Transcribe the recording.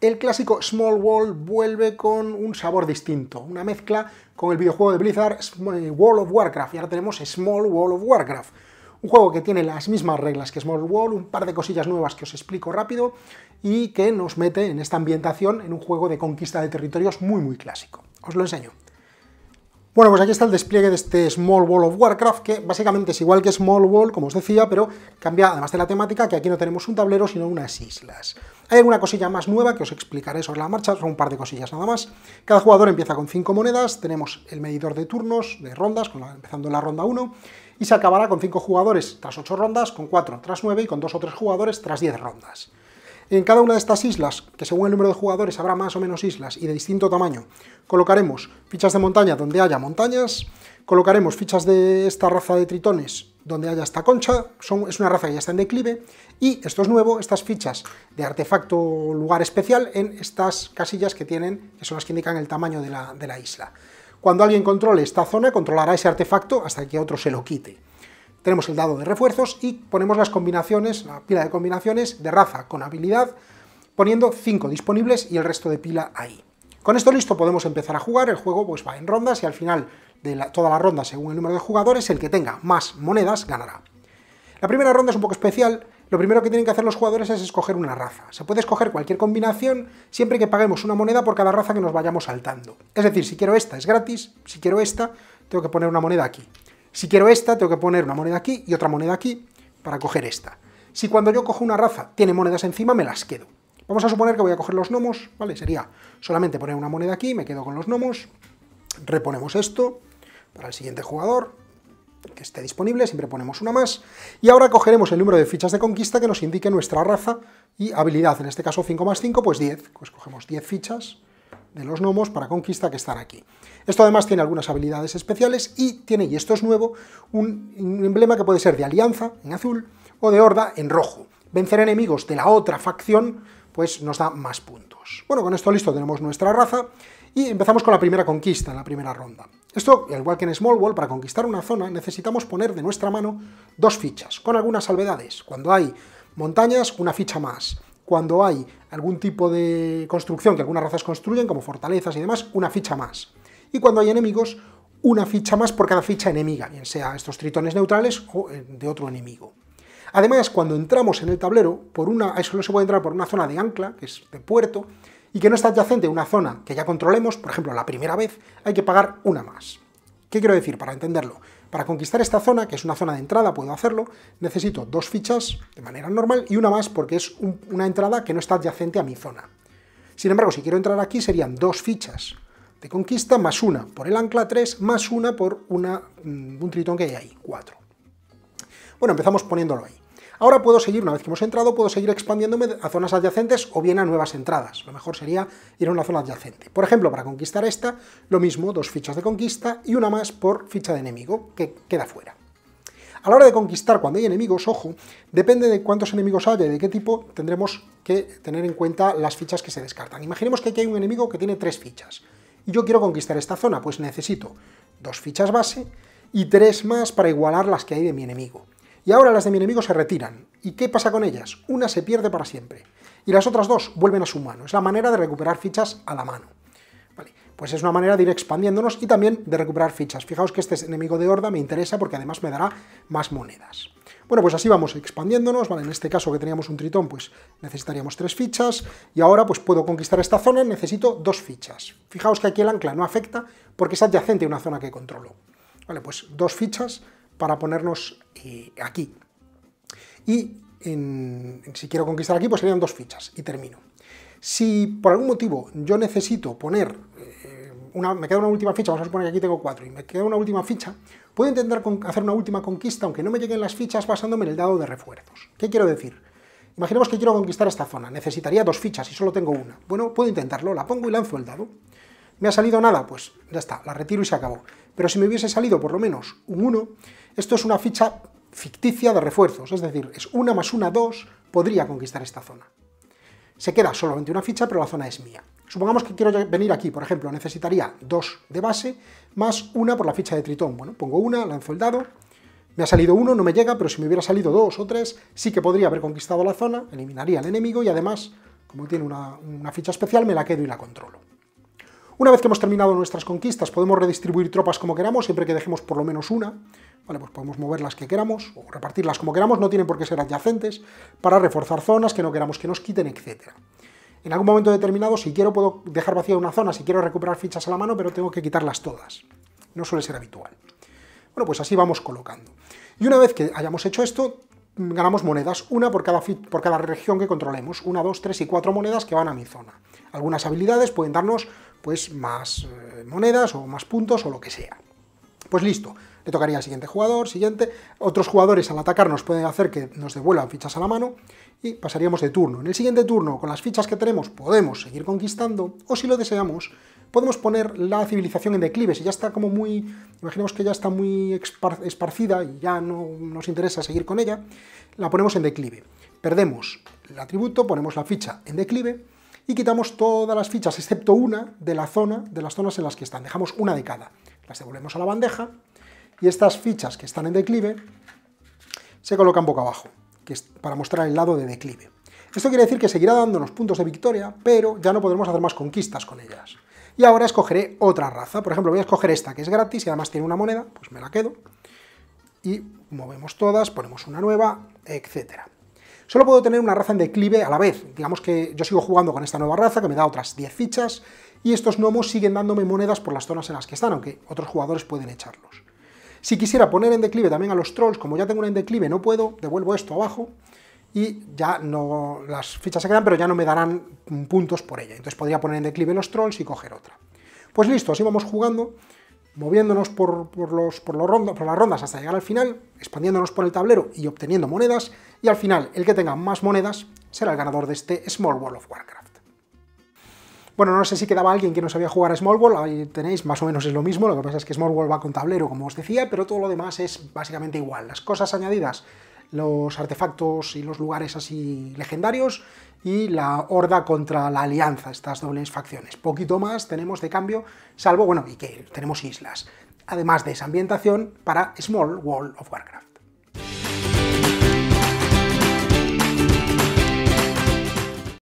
el clásico Small World vuelve con un sabor distinto, una mezcla con el videojuego de Blizzard eh, World of Warcraft, y ahora tenemos Small World of Warcraft. Un juego que tiene las mismas reglas que Small World, un par de cosillas nuevas que os explico rápido, y que nos mete en esta ambientación en un juego de conquista de territorios muy muy clásico. Os lo enseño. Bueno, pues aquí está el despliegue de este Small Wall of Warcraft, que básicamente es igual que Small Wall, como os decía, pero cambia además de la temática, que aquí no tenemos un tablero, sino unas islas. Hay alguna cosilla más nueva que os explicaré sobre la marcha, son un par de cosillas nada más. Cada jugador empieza con 5 monedas, tenemos el medidor de turnos, de rondas, empezando en la ronda 1, y se acabará con 5 jugadores tras 8 rondas, con 4 tras 9 y con 2 o 3 jugadores tras 10 rondas. En cada una de estas islas, que según el número de jugadores habrá más o menos islas y de distinto tamaño, colocaremos fichas de montaña donde haya montañas, colocaremos fichas de esta raza de tritones donde haya esta concha, son, es una raza que ya está en declive, y esto es nuevo, estas fichas de artefacto lugar especial en estas casillas que tienen, que son las que indican el tamaño de la, de la isla. Cuando alguien controle esta zona, controlará ese artefacto hasta que otro se lo quite tenemos el dado de refuerzos y ponemos las combinaciones, la pila de combinaciones de raza con habilidad, poniendo 5 disponibles y el resto de pila ahí. Con esto listo podemos empezar a jugar, el juego pues va en rondas y al final de toda la ronda, según el número de jugadores, el que tenga más monedas ganará. La primera ronda es un poco especial, lo primero que tienen que hacer los jugadores es escoger una raza. Se puede escoger cualquier combinación siempre que paguemos una moneda por cada raza que nos vayamos saltando. Es decir, si quiero esta es gratis, si quiero esta tengo que poner una moneda aquí. Si quiero esta, tengo que poner una moneda aquí y otra moneda aquí para coger esta. Si cuando yo cojo una raza tiene monedas encima, me las quedo. Vamos a suponer que voy a coger los gnomos, ¿vale? Sería solamente poner una moneda aquí, me quedo con los gnomos, reponemos esto para el siguiente jugador, que esté disponible, siempre ponemos una más, y ahora cogeremos el número de fichas de conquista que nos indique nuestra raza y habilidad, en este caso 5 más 5, pues 10, pues cogemos 10 fichas, de los gnomos para conquista que están aquí. Esto además tiene algunas habilidades especiales y tiene, y esto es nuevo, un, emblema que puede ser de alianza en azul o de horda en rojo. Vencer enemigos de la otra facción pues nos da más puntos. Bueno, con esto listo tenemos nuestra raza y empezamos con la primera conquista en la primera ronda. Esto, igual que en Small World, para conquistar una zona necesitamos poner de nuestra mano dos fichas, con algunas salvedades. Cuando hay montañas, una ficha más cuando hay algún tipo de construcción que algunas razas construyen, como fortalezas y demás, una ficha más. Y cuando hay enemigos, una ficha más por cada ficha enemiga, bien sea estos tritones neutrales o eh, de otro enemigo. Además, cuando entramos en el tablero, por una, solo se puede entrar por una zona de ancla, que es de puerto, y que no está adyacente a una zona que ya controlemos, por ejemplo, la primera vez, hay que pagar una más. ¿Qué quiero decir para entenderlo? Para conquistar esta zona, que es una zona de entrada, puedo hacerlo, necesito dos fichas de manera normal y una más porque es una entrada que no está adyacente a mi zona. Sin embargo, si quiero entrar aquí serían dos fichas de conquista más una por el ancla 3 más una por una, mm, un tritón que hay ahí, 4. Bueno, empezamos poniéndolo ahí. Ahora puedo seguir, una vez que hemos entrado, puedo seguir expandiéndome a zonas adyacentes o bien a nuevas entradas. Lo mejor sería ir a una zona adyacente. Por ejemplo, para conquistar esta, lo mismo, dos fichas de conquista y una más por ficha de enemigo, que queda fuera. A la hora de conquistar cuando hay enemigos, ojo, depende de cuántos enemigos haya y de qué tipo, tendremos que tener en cuenta las fichas que se descartan. Imaginemos que aquí hay un enemigo que tiene tres fichas. Y yo quiero conquistar esta zona, pues necesito dos fichas base y tres más para igualar las que hay de mi enemigo. Y ahora las de mi enemigo se retiran. ¿Y qué pasa con ellas? Una se pierde para siempre. Y las otras dos vuelven a su mano. Es la manera de recuperar fichas a la mano. Vale, pues es una manera de ir expandiéndonos y también de recuperar fichas. Fijaos que este enemigo de horda me interesa porque además me dará más monedas. Bueno, pues así vamos expandiéndonos, ¿vale? En este caso que teníamos un tritón, pues necesitaríamos tres fichas, y ahora pues puedo conquistar esta zona, necesito dos fichas. Fijaos que aquí el ancla no afecta porque es adyacente a una zona que controlo. Vale, pues dos fichas, para ponernos eh, aquí. Y si quiero conquistar aquí, pues serían dos fichas y termino. Si por algún motivo yo necesito poner, eh, una, me queda una última ficha, vamos a suponer que aquí tengo cuatro, y me queda una última ficha, puedo intentar hacer una última conquista, aunque no me lleguen las fichas, basándome en el dado de refuerzos. ¿Qué quiero decir? Imaginemos que quiero conquistar esta zona, necesitaría dos fichas y solo tengo una. Bueno, puedo intentarlo, la pongo y lanzo el dado. ¿Me ha salido nada? Pues ya está, la retiro y se acabó. Pero si me hubiese salido por lo menos un 1, esto es una ficha ficticia de refuerzos, es decir, es una más una, 2, podría conquistar esta zona. Se queda solamente una ficha, pero la zona es mía. Supongamos que quiero venir aquí, por ejemplo, necesitaría 2 de base, más una por la ficha de tritón. Bueno, pongo una, lanzo el dado, me ha salido uno, no me llega, pero si me hubiera salido dos o tres, sí que podría haber conquistado la zona, eliminaría al enemigo y además, como tiene una ficha especial, me la quedo y la controlo. Una vez que hemos terminado nuestras conquistas, podemos redistribuir tropas como queramos, siempre que dejemos por lo menos una. Vale, pues podemos mover las que queramos o repartirlas como queramos, no tienen por qué ser adyacentes, para reforzar zonas que no queramos que nos quiten, etc. En algún momento determinado, si quiero, puedo dejar vacía una zona, si quiero recuperar fichas a la mano, pero tengo que quitarlas todas. No suele ser habitual. Bueno, pues así vamos colocando. Y una vez que hayamos hecho esto, mm, ganamos monedas, una por cada, por cada región que controlemos, una, dos, tres y cuatro monedas que van a mi zona. Algunas habilidades pueden darnos pues más eh, monedas o más puntos o lo que sea. Pues listo, le tocaría al siguiente jugador, siguiente. Otros jugadores al atacarnos pueden hacer que nos devuelvan fichas a la mano y pasaríamos de turno. En el siguiente turno, con las fichas que tenemos, podemos seguir conquistando o si lo deseamos, podemos poner la civilización en declive. Si ya está como muy, imaginemos que ya está muy esparcida y ya no nos interesa seguir con ella, la ponemos en declive. Perdemos el atributo, ponemos la ficha en declive y quitamos todas las fichas, excepto una, de la zona, de las zonas en las que están. Dejamos una de cada. Las devolvemos a la bandeja y estas fichas que están en declive se colocan boca abajo, que es para mostrar el lado de declive. Esto quiere decir que seguirá dándonos puntos de victoria, pero ya no podremos hacer más conquistas con ellas. Y ahora escogeré otra raza. Por ejemplo, voy a escoger esta, que es gratis y además tiene una moneda, pues me la quedo. Y movemos todas, ponemos una nueva, etcétera. Solo puedo tener una raza en declive a la vez. Digamos que yo sigo jugando con esta nueva raza que me da otras 10 fichas y estos gnomos siguen dándome monedas por las zonas en las que están, aunque otros jugadores pueden echarlos. Si quisiera poner en declive también a los trolls, como ya tengo una en declive no puedo, devuelvo esto abajo y ya no las fichas se quedan, pero ya no me darán puntos por ella. Entonces podría poner en declive los trolls y coger otra. Pues listo, así vamos jugando moviéndonos por, los, por, los por las rondas hasta llegar al final, expandiéndonos por el tablero y obteniendo monedas, y al final el que tenga más monedas será el ganador de este Small World of Warcraft. Bueno, no sé si quedaba alguien que no sabía jugar a Small World, ahí tenéis, más o menos es lo mismo, lo que pasa es que Small World va con tablero, como os decía, pero todo lo demás es básicamente igual. Las cosas añadidas los artefactos y los lugares así legendarios, y la horda contra la alianza, estas dobles facciones. Poquito más tenemos de cambio, salvo, bueno, y que tenemos islas, además de esa ambientación para Small World of Warcraft.